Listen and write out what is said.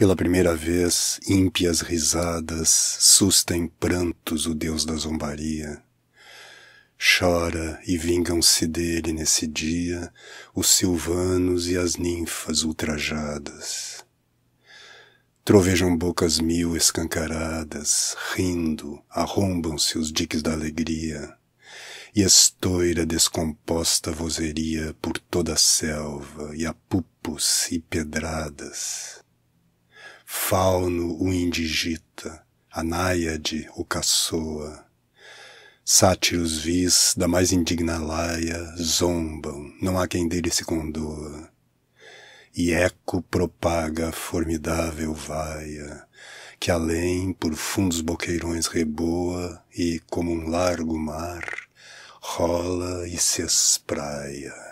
Pela primeira vez, ímpias risadas sustem prantos o deus da zombaria. Chora e vingam-se dele nesse dia os silvanos e as ninfas ultrajadas. Trovejam bocas mil escancaradas, rindo, arrombam-se os diques da alegria, e estoira descomposta vozeria por toda a selva, e apupos e pedradas fauno o indigita, a náiade o caçoa. Sátiros vis da mais indigna laia zombam, não há quem dele se condoa. E eco propaga a formidável vaia, que além por fundos boqueirões reboa e, como um largo mar, rola e se espraia.